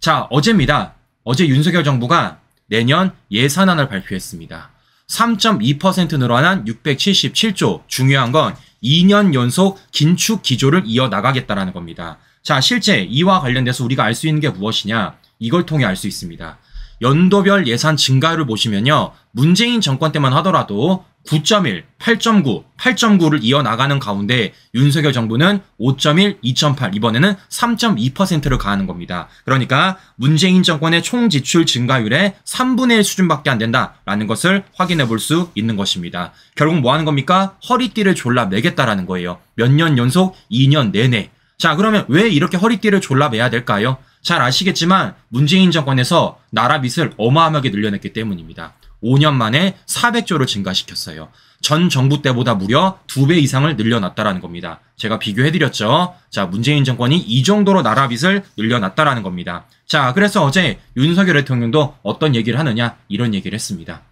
자, 어제입니다. 어제 윤석열 정부가 내년 예산안을 발표했습니다. 3.2% 늘어난 677조. 중요한 건 2년 연속 긴축 기조를 이어나가겠다라는 겁니다. 자, 실제 이와 관련돼서 우리가 알 수 있는 게 무엇이냐? 이걸 통해 알 수 있습니다. 연도별 예산 증가율을 보시면요. 문재인 정권 때만 하더라도 9.1, 8.9, 8.9를 이어나가는 가운데 윤석열 정부는 5.1, 2.8, 이번에는 3.2%를 가하는 겁니다. 그러니까 문재인 정권의 총 지출 증가율의 3분의 1 수준밖에 안 된다라는 것을 확인해 볼 수 있는 것입니다. 결국 뭐 하는 겁니까? 허리띠를 졸라 매겠다라는 거예요. 몇 년 연속 2년 내내. 자, 그러면 왜 이렇게 허리띠를 졸라 매야 될까요? 잘 아시겠지만 문재인 정권에서 나라 빚을 어마어마하게 늘려냈기 때문입니다. 5년 만에 400조를 증가시켰어요. 전 정부 때보다 무려 2배 이상을 늘려놨다라는 겁니다. 제가 비교해드렸죠. 자, 문재인 정권이 이 정도로 나라 빚을 늘려놨다라는 겁니다. 자, 그래서 어제 윤석열 대통령도 어떤 얘기를 하느냐 이런 얘기를 했습니다.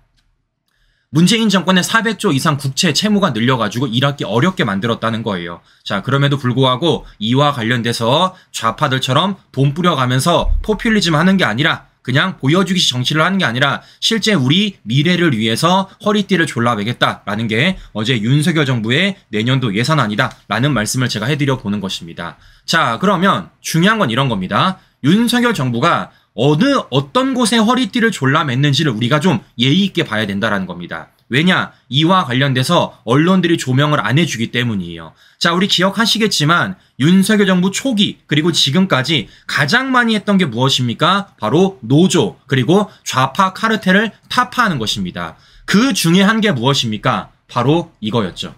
문재인 정권의 400조 이상 국채 채무가 늘려가지고 일하기 어렵게 만들었다는 거예요. 자, 그럼에도 불구하고 이와 관련돼서 좌파들처럼 돈 뿌려가면서 포퓰리즘 하는 게 아니라 그냥 보여주기식 정치를 하는 게 아니라 실제 우리 미래를 위해서 허리띠를 졸라매겠다라는 게 어제 윤석열 정부의 내년도 예산안이다라는 말씀을 제가 해드려 보는 것입니다. 자, 그러면 중요한 건 이런 겁니다. 윤석열 정부가 어느 어떤 곳에 허리띠를 졸라맸는지를 우리가 좀 예의 있게 봐야 된다라는 겁니다. 왜냐? 이와 관련돼서 언론들이 조명을 안 해주기 때문이에요. 자, 우리 기억하시겠지만 윤석열 정부 초기 그리고 지금까지 가장 많이 했던 게 무엇입니까? 바로 노조 그리고 좌파 카르텔을 타파하는 것입니다. 그 중에 한 게 무엇입니까? 바로 이거였죠.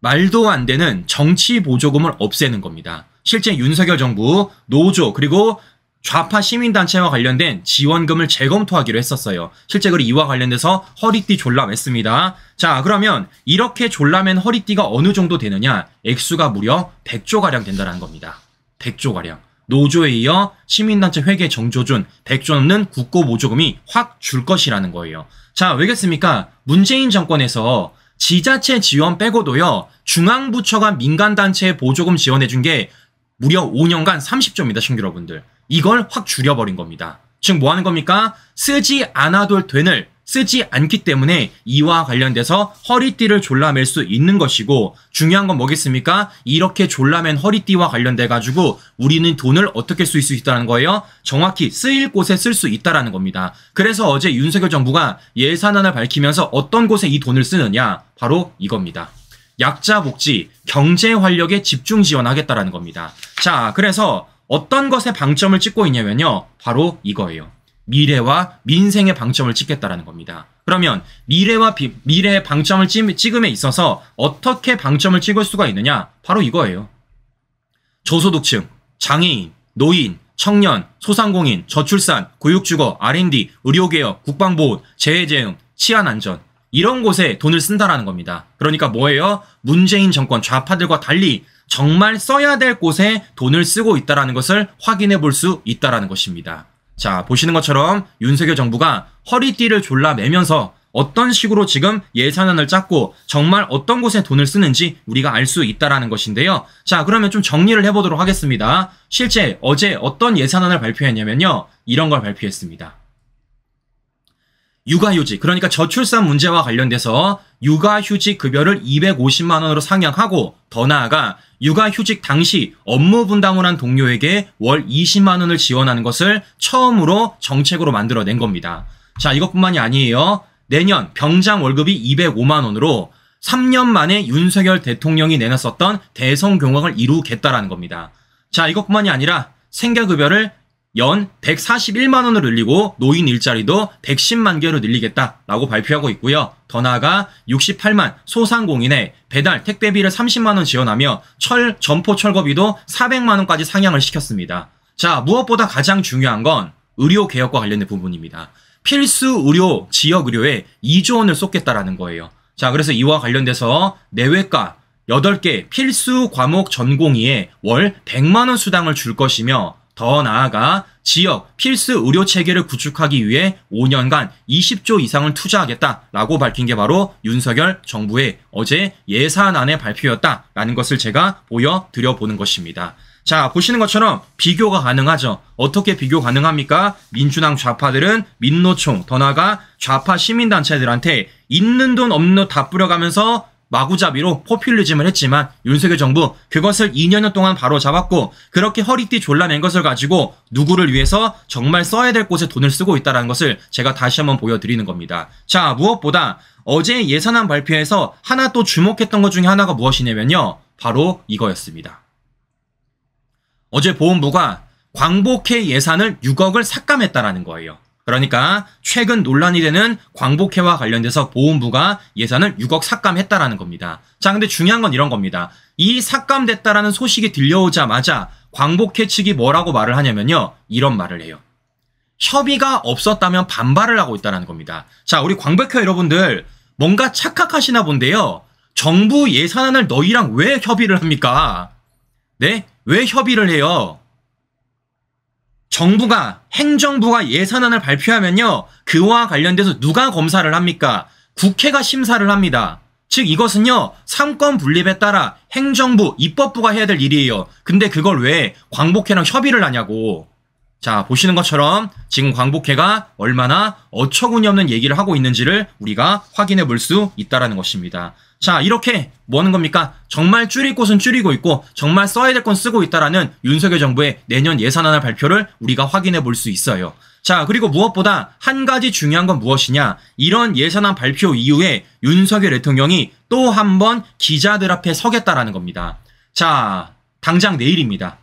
말도 안 되는 정치 보조금을 없애는 겁니다. 실제 윤석열 정부, 노조, 그리고 좌파 시민단체와 관련된 지원금을 재검토하기로 했었어요. 실제 그 이와 관련돼서 허리띠 졸라맸습니다. 자 그러면 이렇게 졸라맨 허리띠가 어느 정도 되느냐 액수가 무려 100조가량 된다는 겁니다. 100조가량. 노조에 이어 시민단체 회계 정조준 100조 넘는 국고 보조금이 확 줄 것이라는 거예요. 자 왜겠습니까? 문재인 정권에서 지자체 지원 빼고도요 중앙부처가 민간단체에 보조금 지원해준 게 무려 5년간 30조입니다. 신규 여러분들. 이걸 확 줄여버린 겁니다. 즉, 뭐 하는 겁니까? 쓰지 않아도 되는 쓰지 않기 때문에 이와 관련돼서 허리띠를 졸라맬 수 있는 것이고 중요한 건 뭐겠습니까? 이렇게 졸라맨 허리띠와 관련돼 가지고 우리는 돈을 어떻게 쓸 수 있다는 거예요? 정확히 쓰일 곳에 쓸 수 있다라는 겁니다. 그래서 어제 윤석열 정부가 예산안을 밝히면서 어떤 곳에 이 돈을 쓰느냐 바로 이겁니다. 약자 복지, 경제 활력에 집중 지원하겠다라는 겁니다. 자, 그래서 어떤 것에 방점을 찍고 있냐면요. 바로 이거예요. 미래와 민생에 방점을 찍겠다라는 겁니다. 그러면 미래와 비, 미래에 방점을 찍음에 찍 있어서 어떻게 방점을 찍을 수가 있느냐? 바로 이거예요. 저소득층, 장애인, 노인, 청년, 소상공인, 저출산, 고육주거 R&D, 의료개혁, 국방보호, 재해재응, 치안안전. 이런 곳에 돈을 쓴다라는 겁니다. 그러니까 뭐예요? 문재인 정권 좌파들과 달리 정말 써야 될 곳에 돈을 쓰고 있다라는 것을 확인해 볼 수 있다라는 것입니다. 자, 보시는 것처럼 윤석열 정부가 허리띠를 졸라 매면서 어떤 식으로 지금 예산안을 짰고 정말 어떤 곳에 돈을 쓰는지 우리가 알 수 있다라는 것인데요. 자, 그러면 좀 정리를 해보도록 하겠습니다. 실제 어제 어떤 예산안을 발표했냐면요. 이런 걸 발표했습니다. 육아휴직 그러니까 저출산 문제와 관련돼서 육아휴직 급여를 250만 원으로 상향하고 더 나아가 육아휴직 당시 업무 분담을 한 동료에게 월 20만 원을 지원하는 것을 처음으로 정책으로 만들어낸 겁니다. 자 이것뿐만이 아니에요. 내년 병장 월급이 205만 원으로 3년 만에 윤석열 대통령이 내놨었던 대성 경황을 이루겠다라는 겁니다. 자 이것뿐만이 아니라 생계급여를 연 141만 원을 늘리고 노인 일자리도 110만 개로 늘리겠다라고 발표하고 있고요. 더 나아가 68만 소상공인의 배달 택배비를 30만 원 지원하며 철 점포 철거비도 400만 원까지 상향을 시켰습니다. 자, 무엇보다 가장 중요한 건 의료 개혁과 관련된 부분입니다. 필수 의료 지역 의료에 2조 원을 쏟겠다라는 거예요. 자, 그래서 이와 관련돼서 내외과 8개 필수 과목 전공의에 월 100만 원 수당을 줄 것이며 더 나아가 지역 필수 의료 체계를 구축하기 위해 5년간 20조 이상을 투자하겠다라고 밝힌 게 바로 윤석열 정부의 어제 예산안의 발표였다라는 것을 제가 보여드려 보는 것입니다. 자, 보시는 것처럼 비교가 가능하죠. 어떻게 비교 가능합니까? 민주당 좌파들은 민노총, 더 나아가 좌파 시민단체들한테 있는 돈 없는 돈 다 뿌려가면서 마구잡이로 포퓰리즘을 했지만 윤석열 정부 그것을 2년 동안 바로 잡았고 그렇게 허리띠 졸라낸 것을 가지고 누구를 위해서 정말 써야 될 곳에 돈을 쓰고 있다는 것을 제가 다시 한번 보여드리는 겁니다. 자 무엇보다 어제 예산안 발표에서 하나 또 주목했던 것 중에 하나가 무엇이냐면요. 바로 이거였습니다. 어제 보험부가 광복회 예산을 6억을 삭감했다라는 거예요. 그러니까 최근 논란이 되는 광복회와 관련돼서 보훈부가 예산을 6억 삭감했다라는 겁니다. 자, 근데 중요한 건 이런 겁니다. 이 삭감됐다라는 소식이 들려오자마자 광복회 측이 뭐라고 말을 하냐면요. 이런 말을 해요. 협의가 없었다면 반발을 하고 있다는 겁니다. 자, 우리 광백회 여러분들 뭔가 착각하시나 본데요. 정부 예산안을 너희랑 왜 협의를 합니까? 네? 왜 협의를 해요? 정부가 행정부가 예산안을 발표하면요. 그와 관련돼서 누가 검사를 합니까? 국회가 심사를 합니다. 즉 이것은요. 삼권 분립에 따라 행정부, 입법부가 해야 될 일이에요. 근데 그걸 왜 광복회랑 협의를 하냐고. 자, 보시는 것처럼 지금 광복회가 얼마나 어처구니없는 얘기를 하고 있는지를 우리가 확인해 볼 수있다는 것입니다. 자, 이렇게 뭐 하는 겁니까? 정말 줄일 곳은 줄이고 있고 정말 써야 될 건 쓰고 있다라는 윤석열 정부의 내년 예산안을 발표를 우리가 확인해 볼 수 있어요. 자, 그리고 무엇보다 한 가지 중요한 건 무엇이냐? 이런 예산안 발표 이후에 윤석열 대통령이 또 한 번 기자들 앞에 서겠다라는 겁니다. 자, 당장 내일입니다.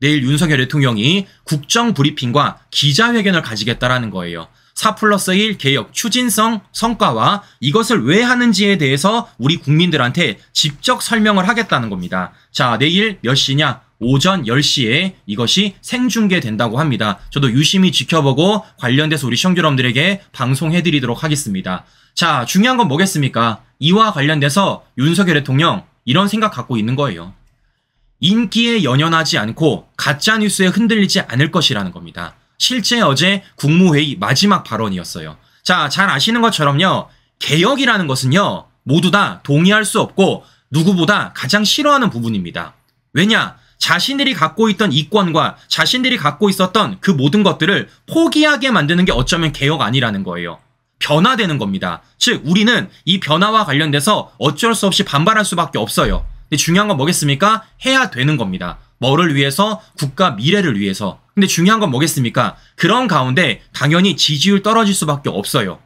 내일 윤석열 대통령이 국정 브리핑과 기자회견을 가지겠다라는 거예요. 4 플러스 1 개혁 추진성 성과와 이것을 왜 하는지에 대해서 우리 국민들한테 직접 설명을 하겠다는 겁니다. 자, 내일 몇 시냐? 오전 10시에 이것이 생중계된다고 합니다. 저도 유심히 지켜보고 관련돼서 우리 시청자 여러분들에게 방송해드리도록 하겠습니다. 자, 중요한 건 뭐겠습니까? 이와 관련돼서 윤석열 대통령 이런 생각 갖고 있는 거예요. 인기에 연연하지 않고 가짜 뉴스에 흔들리지 않을 것이라는 겁니다. 실제 어제 국무회의 마지막 발언이었어요. 자, 잘 아시는 것처럼요. 개혁이라는 것은요. 모두 다 동의할 수 없고 누구보다 가장 싫어하는 부분입니다. 왜냐? 자신들이 갖고 있던 이권과 자신들이 갖고 있었던 그 모든 것들을 포기하게 만드는 게 어쩌면 개혁 아니라는 거예요. 변화되는 겁니다. 즉, 우리는 이 변화와 관련돼서 어쩔 수 없이 반발할 수밖에 없어요. 근데 중요한 건 뭐겠습니까? 해야 되는 겁니다. 뭐를 위해서? 국가 미래를 위해서. 근데 중요한 건 뭐겠습니까? 그런 가운데 당연히 지지율 떨어질 수밖에 없어요.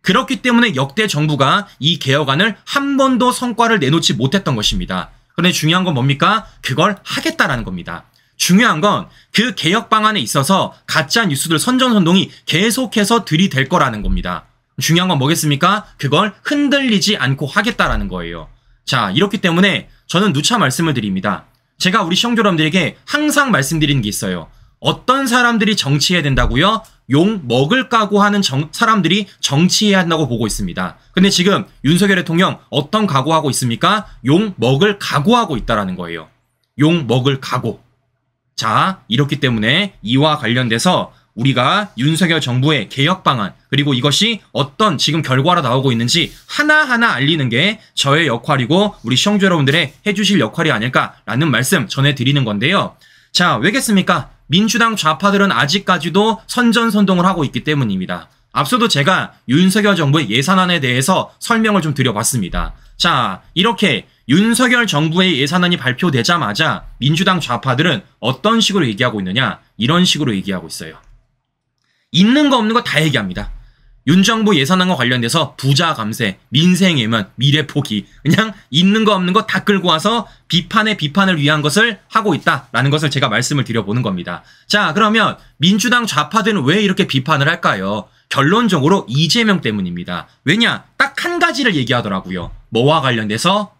그렇기 때문에 역대 정부가 이 개혁안을 한 번도 성과를 내놓지 못했던 것입니다. 그런데 중요한 건 뭡니까? 그걸 하겠다라는 겁니다. 중요한 건 그 개혁 방안에 있어서 가짜 뉴스들 선전 선동이 계속해서 들이댈 거라는 겁니다. 중요한 건 뭐겠습니까? 그걸 흔들리지 않고 하겠다라는 거예요. 자, 이렇기 때문에 저는 누차 말씀을 드립니다. 제가 우리 시청자분들에게 항상 말씀드리는 게 있어요. 어떤 사람들이 정치해야 된다고요? 용 먹을 각오 하는 정, 사람들이 정치해야 한다고 보고 있습니다. 근데 지금 윤석열 대통령 어떤 각오하고 있습니까? 용 먹을 각오하고 있다라는 거예요. 용 먹을 각오. 자, 이렇기 때문에 이와 관련돼서 우리가 윤석열 정부의 개혁 방안 그리고 이것이 어떤 지금 결과로 나오고 있는지 하나하나 알리는 게 저의 역할이고 우리 시청자 여러분들의 해주실 역할이 아닐까라는 말씀 전해드리는 건데요. 자, 왜겠습니까? 민주당 좌파들은 아직까지도 선전선동을 하고 있기 때문입니다. 앞서도 제가 윤석열 정부의 예산안에 대해서 설명을 좀 드려봤습니다. 자, 이렇게 윤석열 정부의 예산안이 발표되자마자 민주당 좌파들은 어떤 식으로 얘기하고 있느냐? 이런 식으로 얘기하고 있어요. 있는 거 없는 거 다 얘기합니다. 윤 정부 예산안과 관련돼서 부자 감세, 민생 예면, 미래 포기, 그냥 있는 거 없는 거 다 끌고 와서 비판의 비판을 위한 것을 하고 있다라는 것을 제가 말씀을 드려보는 겁니다. 자, 그러면 민주당 좌파들은 왜 이렇게 비판을 할까요? 결론적으로 이재명 때문입니다. 왜냐? 딱 한 가지를 얘기하더라고요. 뭐와 관련돼서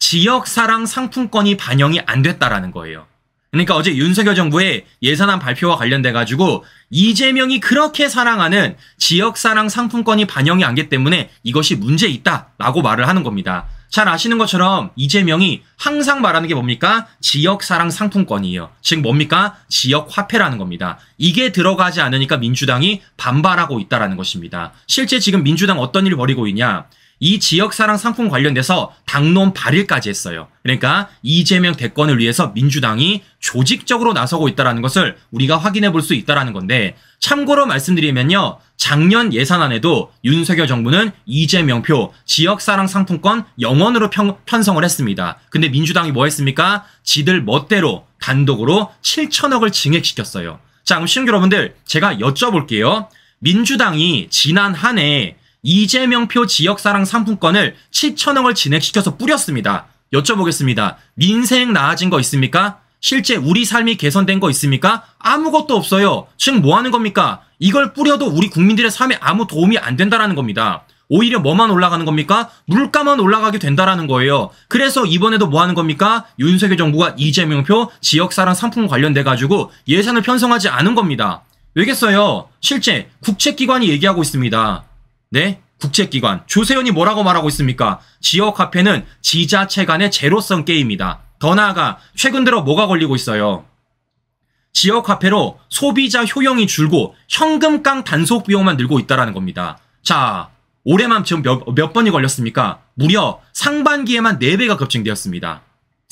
지역사랑 상품권이 반영이 안 됐다라는 거예요. 그러니까 어제 윤석열 정부의 예산안 발표와 관련돼 가지고 이재명이 그렇게 사랑하는 지역사랑 상품권이 반영이 안기 때문에 이것이 문제 있다라고 말을 하는 겁니다. 잘 아시는 것처럼 이재명이 항상 말하는 게 뭡니까? 지역사랑 상품권이에요. 즉 뭡니까? 지역화폐라는 겁니다. 이게 들어가지 않으니까 민주당이 반발하고 있다라는 것입니다. 실제 지금 민주당 어떤 일을 벌이고 있냐? 이 지역사랑 상품 관련돼서 당론 발의까지 했어요. 그러니까 이재명 대권을 위해서 민주당이 조직적으로 나서고 있다는 것을 우리가 확인해 볼 수 있다는 건데 참고로 말씀드리면요. 작년 예산안에도 윤석열 정부는 이재명 표 지역사랑 상품권 영원으로 평, 편성을 했습니다. 근데 민주당이 뭐 했습니까? 지들 멋대로 단독으로 7천억을 증액시켰어요. 자 그럼 시청자 여러분들 제가 여쭤볼게요. 민주당이 지난 한해 이재명표 지역사랑 상품권을 7천억을 진액시켜서 뿌렸습니다. 여쭤보겠습니다. 민생 나아진 거 있습니까? 실제 우리 삶이 개선된 거 있습니까? 아무것도 없어요. 즉뭐 하는 겁니까? 이걸 뿌려도 우리 국민들의 삶에 아무 도움이 안 된다라는 겁니다. 오히려 뭐만 올라가는 겁니까? 물가만 올라가게 된다라는 거예요. 그래서 이번에도 뭐 하는 겁니까? 윤석열 정부가 이재명표 지역사랑 상품 관련돼 가지고 예산을 편성하지 않은 겁니다. 왜겠어요? 실제 국책기관이 얘기하고 있습니다. 네? 국제기관 조세현이 뭐라고 말하고 있습니까? 지역 화폐는 지자체 간의 제로성 게임이다. 더 나아가 최근 들어 뭐가 걸리고 있어요? 지역 화폐로 소비자 효용이 줄고 현금깡 단속 비용만 늘고 있다라는 겁니다. 자, 올해만 지금 몇, 몇 번이 걸렸습니까? 무려 상반기에만 4배가 급증되었습니다.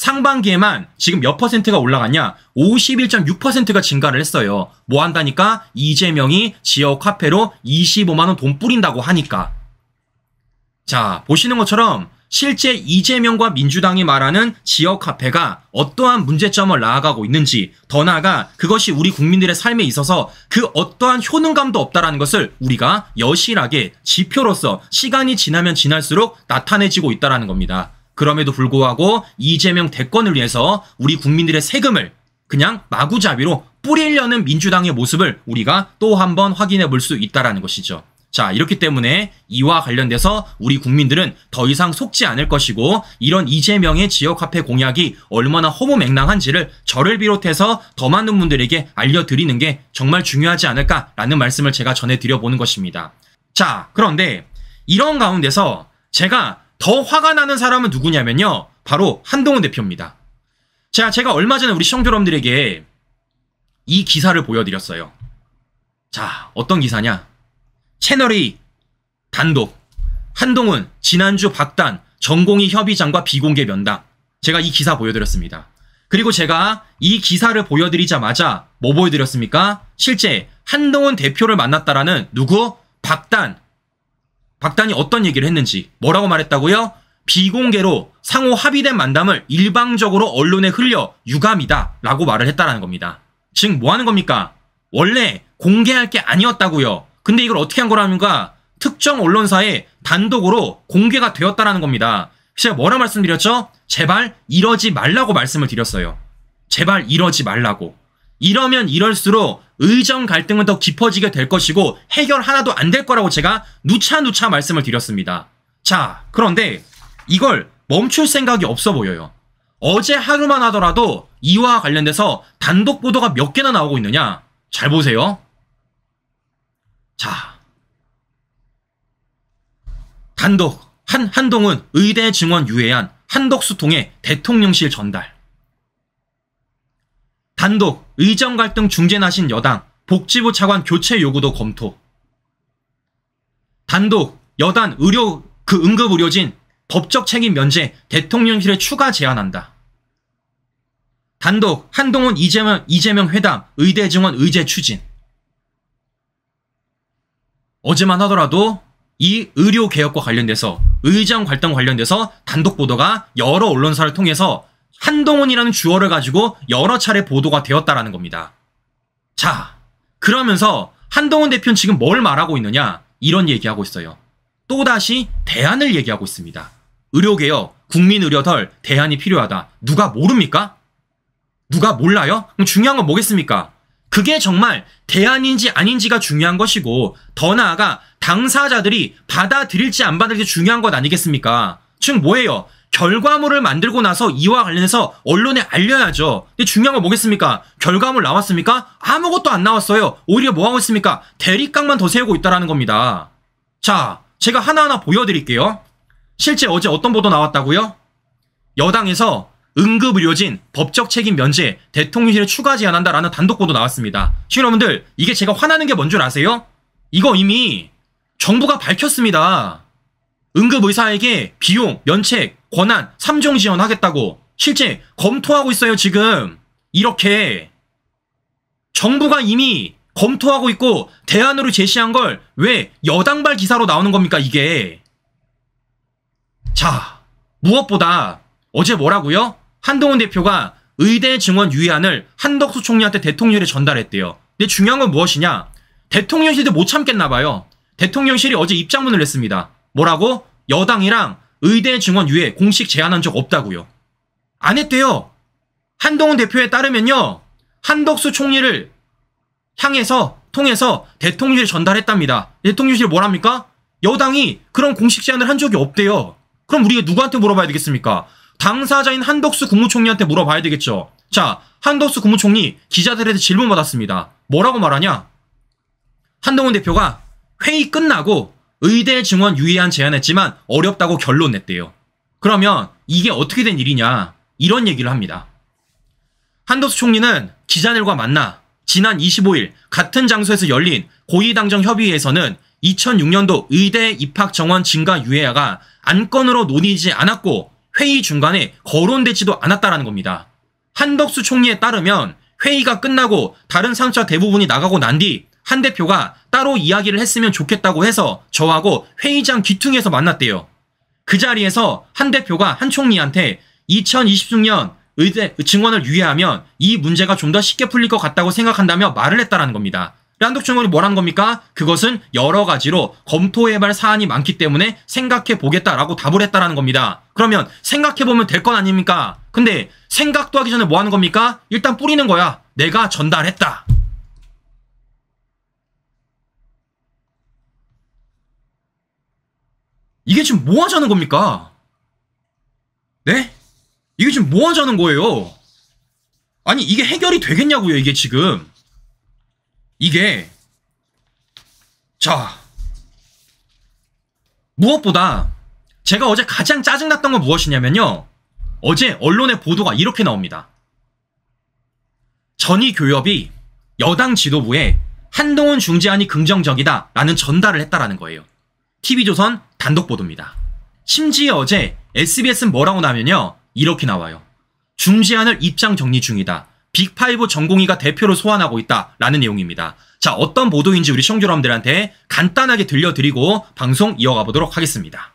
상반기에만 지금 몇 퍼센트가 올라갔냐? 51.6%가 증가를 했어요. 뭐 한다니까? 이재명이 지역 화폐로 25만원 돈 뿌린다고 하니까. 자, 보시는 것처럼 실제 이재명과 민주당이 말하는 지역 화폐가 어떠한 문제점을 나아가고 있는지, 더 나아가 그것이 우리 국민들의 삶에 있어서 그 어떠한 효능감도 없다라는 것을 우리가 여실하게 지표로서 시간이 지나면 지날수록 나타내지고 있다라는 겁니다. 그럼에도 불구하고 이재명 대권을 위해서 우리 국민들의 세금을 그냥 마구잡이로 뿌리려는 민주당의 모습을 우리가 또 한 번 확인해 볼 수 있다라는 것이죠. 자, 이렇기 때문에 이와 관련돼서 우리 국민들은 더 이상 속지 않을 것이고 이런 이재명의 지역화폐 공약이 얼마나 허무맹랑한지를 저를 비롯해서 더 많은 분들에게 알려드리는 게 정말 중요하지 않을까라는 말씀을 제가 전해드려보는 것입니다. 자, 그런데 이런 가운데서 제가 더 화가 나는 사람은 누구냐면요. 바로 한동훈 대표입니다. 자, 제가 얼마 전에 우리 시청자 여러분들에게 이 기사를 보여드렸어요. 자, 어떤 기사냐? 채널이 단독 한동훈 지난주 박단 전공의 협의장과 비공개 면담 제가 이 기사 보여드렸습니다. 그리고 제가 이 기사를 보여드리자마자 뭐 보여드렸습니까? 실제 한동훈 대표를 만났다라는 누구? 박단 박단이 어떤 얘기를 했는지 뭐라고 말했다고요? 비공개로 상호 합의된 만담을 일방적으로 언론에 흘려 유감이다 라고 말을 했다라는 겁니다. 지금 뭐 하는 겁니까? 원래 공개할 게 아니었다고요. 근데 이걸 어떻게 한 거라는가? 특정 언론사에 단독으로 공개가 되었다라는 겁니다. 제가 뭐라 말씀드렸죠? 제발 이러지 말라고 말씀을 드렸어요. 제발 이러지 말라고. 이러면 이럴수록 의정 갈등은 더 깊어지게 될 것이고 해결 하나도 안 될 거라고 제가 누차누차 말씀을 드렸습니다. 자, 그런데 이걸 멈출 생각이 없어 보여요. 어제 하루만 하더라도 이와 관련돼서 단독 보도가 몇 개나 나오고 있느냐? 잘 보세요. 자. 단독. 한, 한동은 의대 증원 유해한 한덕수 통해 대통령실 전달. 단독 의정 갈등 중재 나신 여당 복지부 차관 교체 요구도 검토. 단독 여단 의료 그 응급 의료진 법적 책임 면제 대통령실에 추가 제안한다. 단독 한동훈 이재명 이재명 회담 의대 증원 의제 추진. 어제만 하더라도 이 의료 개혁과 관련돼서 의정 갈등 관련돼서 단독 보도가 여러 언론사를 통해서 한동훈이라는 주어를 가지고 여러 차례 보도가 되었다라는 겁니다. 자, 그러면서 한동훈 대표는 지금 뭘 말하고 있느냐? 이런 얘기하고 있어요. 또다시 대안을 얘기하고 있습니다. 의료계혁 국민의료설, 대안이 필요하다. 누가 모릅니까? 누가 몰라요? 그럼 중요한 건 뭐겠습니까? 그게 정말 대안인지 아닌지가 중요한 것이고, 더 나아가 당사자들이 받아들일지 안 받을지 중요한 것 아니겠습니까? 지금 뭐예요? 결과물을 만들고 나서 이와 관련해서 언론에 알려야죠. 근데 중요한 건 뭐겠습니까? 결과물 나왔습니까? 아무것도 안 나왔어요. 오히려 뭐하고 있습니까? 대립각만 더 세우고 있다는 겁니다. 자, 제가 하나하나 보여드릴게요. 실제 어제 어떤 보도 나왔다고요? 여당에서 응급의료진 법적 책임 면제 대통령실에 추가 제안한다라는 단독 보도 나왔습니다. 시금 여러분들 이게 제가 화나는 게 뭔 줄 아세요? 이거 이미 정부가 밝혔습니다. 응급의사에게 비용, 면책, 권한 3종 지원하겠다고 실제 검토하고 있어요 지금 이렇게 정부가 이미 검토하고 있고 대안으로 제시한 걸 왜 여당발 기사로 나오는 겁니까 이게 자 무엇보다 어제 뭐라고요? 한동훈 대표가 의대 증원 유의안을 한덕수 총리한테 대통령에 전달했대요 근데 중요한 건 무엇이냐 대통령실도 못 참겠나 봐요 대통령실이 어제 입장문을 냈습니다 뭐라고? 여당이랑 의대 증원 유예 공식 제안한 적 없다고요. 안 했대요. 한동훈 대표에 따르면요. 한덕수 총리를 향해서 통해서 대통령실에 전달했답니다. 대통령실이 뭐랍니까? 여당이 그런 공식 제안을 한 적이 없대요. 그럼 우리가 누구한테 물어봐야 되겠습니까? 당사자인 한덕수 국무총리한테 물어봐야 되겠죠. 자, 한덕수 국무총리 기자들한테 질문 받았습니다. 뭐라고 말하냐? 한동훈 대표가 회의 끝나고 의대 증원 유의안 제안했지만 어렵다고 결론 냈대요. 그러면 이게 어떻게 된 일이냐 이런 얘기를 합니다. 한덕수 총리는 기자들과 만나 지난 25일 같은 장소에서 열린 고위당정 협의회에서는 2006년도 의대 입학 정원 증가 유예화가 안건으로 논의되지 않았고 회의 중간에 거론되지도 않았다라는 겁니다. 한덕수 총리에 따르면 회의가 끝나고 다른 상처 대부분이 나가고 난뒤 한 대표가 따로 이야기를 했으면 좋겠다고 해서 저하고 회의장 귀퉁이에서 만났대요. 그 자리에서 한 대표가 한 총리한테 2026년 의대 증원을 유예하면 이 문제가 좀 더 쉽게 풀릴 것 같다고 생각한다며 말을 했다라는 겁니다. 한독 증원이 뭐라는 겁니까? 그것은 여러 가지로 검토해볼 사안이 많기 때문에 생각해보겠다라고 답을 했다라는 겁니다. 그러면 생각해보면 될 건 아닙니까? 근데 생각도 하기 전에 뭐 하는 겁니까? 일단 뿌리는 거야. 내가 전달했다. 이게 지금 뭐 하자는 겁니까? 네? 이게 지금 뭐 하자는 거예요? 아니, 이게 해결이 되겠냐고요, 이게 지금. 이게. 자. 무엇보다 제가 어제 가장 짜증났던 건 무엇이냐면요. 어제 언론의 보도가 이렇게 나옵니다. 전희 교협이 여당 지도부에 한동훈 중재안이 긍정적이다 라는 전달을 했다라는 거예요. TV조선 단독 보도입니다. 심지어 어제 SBS는 뭐라고 나면요. 이렇게 나와요. 중시안을 입장 정리 중이다. 빅5 전공의가 대표로 소환하고 있다. 라는 내용입니다. 자, 어떤 보도인지 우리 시청자 여러분들한테 간단하게 들려드리고 방송 이어가 보도록 하겠습니다.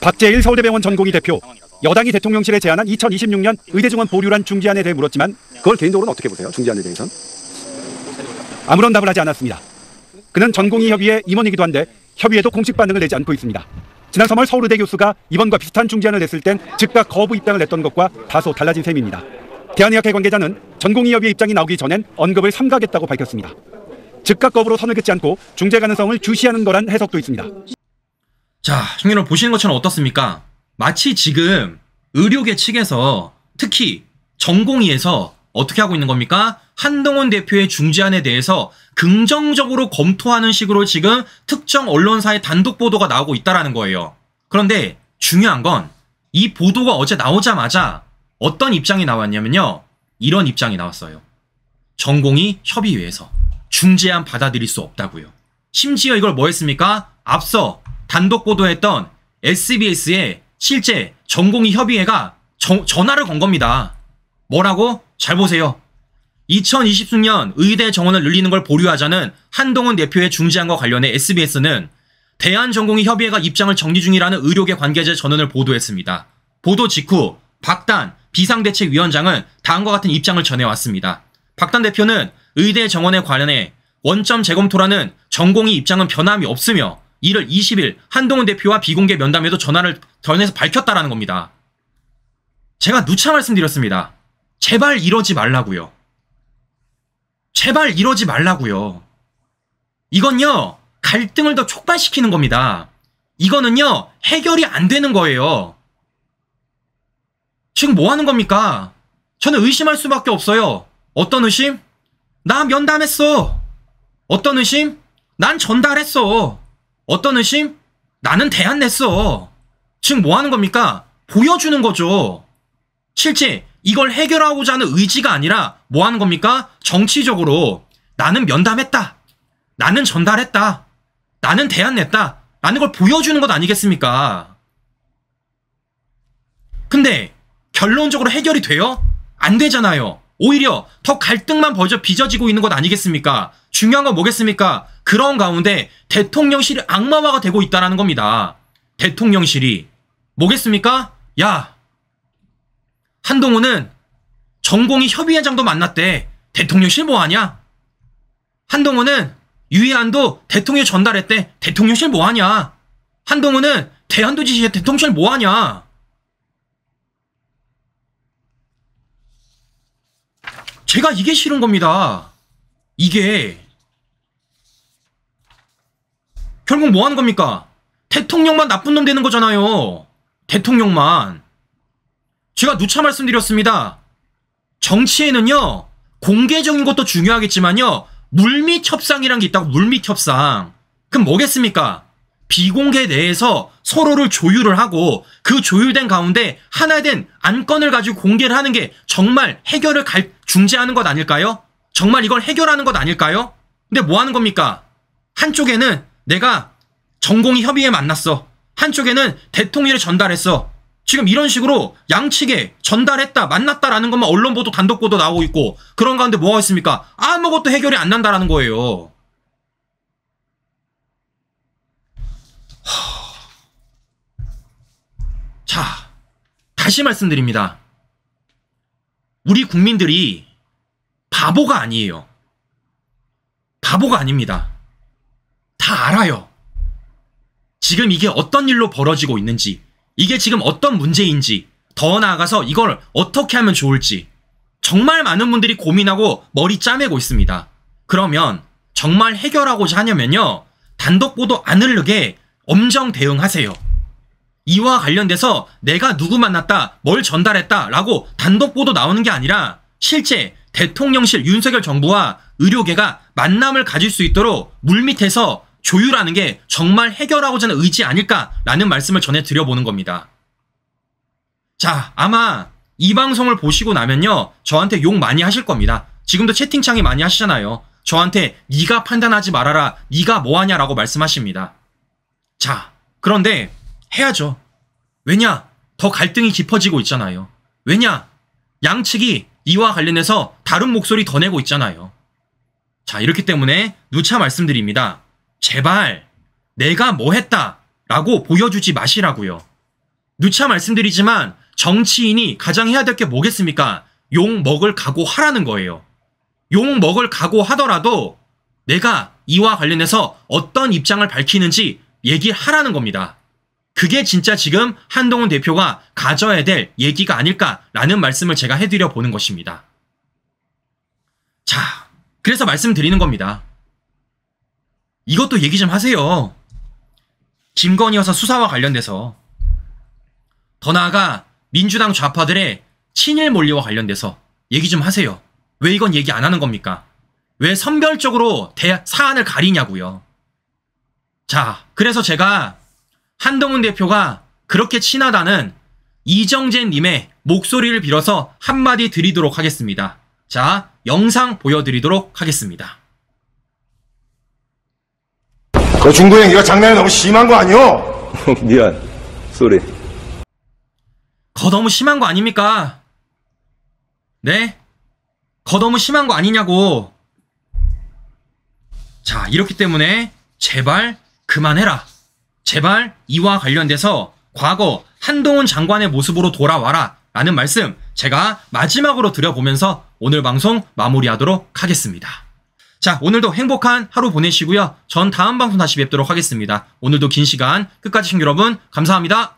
박재일 서울대병원 전공의 대표 여당이 대통령실에 제안한 2026년 의대중원 보류란 중지안에 대해 물었지만 그걸 개인적으로는 어떻게 보세요? 중지안에 대해선? 아무런 답을 하지 않았습니다. 그는 전공의 협의회 임원이기도 한데 협의회도 공식 반응을 내지 않고 있습니다. 지난 3월 서울의대 교수가 이번과 비슷한 중재안을 냈을 땐 즉각 거부 입장을 냈던 것과 다소 달라진 셈입니다. 대한의학회 관계자는 전공의협의 입장이 나오기 전엔 언급을 삼가겠다고 밝혔습니다. 즉각 거부로 선을 긋지 않고 중재 가능성을 주시하는 거란 해석도 있습니다. 자, 형님 여 보시는 것처럼 어떻습니까? 마치 지금 의료계 측에서 특히 전공의에서 어떻게 하고 있는 겁니까? 한동훈 대표의 중재안에 대해서 긍정적으로 검토하는 식으로 지금 특정 언론사의 단독 보도가 나오고 있다라는 거예요. 그런데 중요한 건 이 보도가 어제 나오자마자 어떤 입장이 나왔냐면요. 이런 입장이 나왔어요. 전공이 협의회에서 중재안 받아들일 수 없다고요. 심지어 이걸 뭐 했습니까? 앞서 단독 보도했던 SBS의 실제 전공이 협의회가 저, 전화를 건 겁니다. 뭐라고? 잘 보세요. 2020년 의대 정원을 늘리는 걸 보류하자는 한동훈 대표의 중재안과 관련해 SBS는 대한전공의 협의회가 입장을 정리 중이라는 의료계 관계자 의전언을 보도했습니다. 보도 직후 박단 비상대책위원장은 다음과 같은 입장을 전해왔습니다. 박단 대표는 의대 정원에 관련해 원점 재검토라는 전공의 입장은 변함이 없으며 이를 20일 한동훈 대표와 비공개 면담에도 전화를 전해서 밝혔다라는 겁니다. 제가 누차 말씀드렸습니다. 제발 이러지 말라고요. 제발 이러지 말라고요. 이건요, 갈등을 더 촉발시키는 겁니다. 이거는요, 해결이 안 되는 거예요. 지금 뭐 하는 겁니까? 저는 의심할 수밖에 없어요. 어떤 의심? 나 면담했어. 어떤 의심? 난 전달했어. 어떤 의심? 나는 대안 냈어. 지금 뭐 하는 겁니까? 보여주는 거죠. 실제 이걸 해결하고자 하는 의지가 아니라 뭐 하는 겁니까? 정치적으로 나는 면담했다. 나는 전달했다. 나는 대안 냈다. 라는 걸 보여주는 것 아니겠습니까? 근데 결론적으로 해결이 돼요? 안 되잖아요. 오히려 더 갈등만 벌져 빚어지고 있는 것 아니겠습니까? 중요한 건 뭐겠습니까? 그런 가운데 대통령실이 악마화가 되고 있다는 겁니다. 대통령실이. 뭐겠습니까? 야, 한동훈은 전공이 협의회장도 만났대. 대통령 실뭐하냐? 한동훈은 유해안도 대통령 전달했대. 대통령실 뭐하냐? 한동훈은 대한도 지시에 대통령실 뭐하냐? 제가 이게 싫은 겁니다. 이게 결국 뭐 하는 겁니까? 대통령만 나쁜 놈 되는 거잖아요. 대통령만. 제가 누차 말씀드렸습니다. 정치에는요, 공개적인 것도 중요하겠지만요, 물밑 협상이란 게 있다고, 물밑 협상. 그럼 뭐겠습니까? 비공개 내에서 서로를 조율을 하고 그 조율된 가운데 하나된 안건을 가지고 공개를 하는 게 정말 해결을 갈, 중재하는 것 아닐까요? 정말 이걸 해결하는 것 아닐까요? 근데 뭐 하는 겁니까? 한쪽에는 내가 전공이 협의에 만났어. 한쪽에는 대통령을 전달했어. 지금 이런 식으로 양측에 전달했다, 만났다라는 것만 언론 보도, 단독 보도 나오고 있고 그런 가운데 뭐가 있습니까? 아무것도 해결이 안 난다라는 거예요. 자, 다시 말씀드립니다. 우리 국민들이 바보가 아니에요. 바보가 아닙니다. 다 알아요. 지금 이게 어떤 일로 벌어지고 있는지. 이게 지금 어떤 문제인지 더 나아가서 이걸 어떻게 하면 좋을지 정말 많은 분들이 고민하고 머리 짜매고 있습니다. 그러면 정말 해결하고자 하냐면요. 단독 보도 안 흐르게 엄정 대응하세요. 이와 관련돼서 내가 누구 만났다, 뭘 전달했다 라고 단독 보도 나오는 게 아니라 실제 대통령실 윤석열 정부와 의료계가 만남을 가질 수 있도록 물밑에서 조율하는 게 정말 해결하고자 하는 의지 아닐까라는 말씀을 전해드려보는 겁니다. 자, 아마 이 방송을 보시고 나면요. 저한테 욕 많이 하실 겁니다. 지금도 채팅창에 많이 하시잖아요. 저한테 네가 판단하지 말아라. 네가 뭐 하냐라고 말씀하십니다. 자, 그런데 해야죠. 왜냐? 더 갈등이 깊어지고 있잖아요. 왜냐? 양측이 이와 관련해서 다른 목소리 더 내고 있잖아요. 자, 이렇기 때문에 누차 말씀드립니다. 제발 내가 뭐 했다라고 보여주지 마시라고요. 누차 말씀드리지만 정치인이 가장 해야 될 게 뭐겠습니까? 욕 먹을 각오하라는 거예요. 욕 먹을 각오하더라도 내가 이와 관련해서 어떤 입장을 밝히는지 얘기하라는 겁니다. 그게 진짜 지금 한동훈 대표가 가져야 될 얘기가 아닐까라는 말씀을 제가 해드려 보는 것입니다. 자, 그래서 말씀드리는 겁니다. 이것도 얘기 좀 하세요. 김건희 여사 수사와 관련돼서 더 나아가 민주당 좌파들의 친일 몰리와 관련돼서 얘기 좀 하세요. 왜 이건 얘기 안 하는 겁니까? 왜 선별적으로 대, 사안을 가리냐고요. 자, 그래서 제가 한동훈 대표가 그렇게 친하다는 이정재님의 목소리를 빌어서 한마디 드리도록 하겠습니다. 자, 영상 보여드리도록 하겠습니다. 그 중구형 네가 장난이 너무 심한 거 아니오? 미안. 쏘리. 거 너무 심한 거 아닙니까? 네? 거 너무 심한 거 아니냐고. 자, 이렇기 때문에 제발 그만해라. 제발 이와 관련돼서 과거 한동훈 장관의 모습으로 돌아와라. 라는 말씀 제가 마지막으로 드려보면서 오늘 방송 마무리하도록 하겠습니다. 자, 오늘도 행복한 하루 보내시고요. 전 다음 방송 다시 뵙도록 하겠습니다. 오늘도 긴 시간 끝까지 시청 여러분 감사합니다.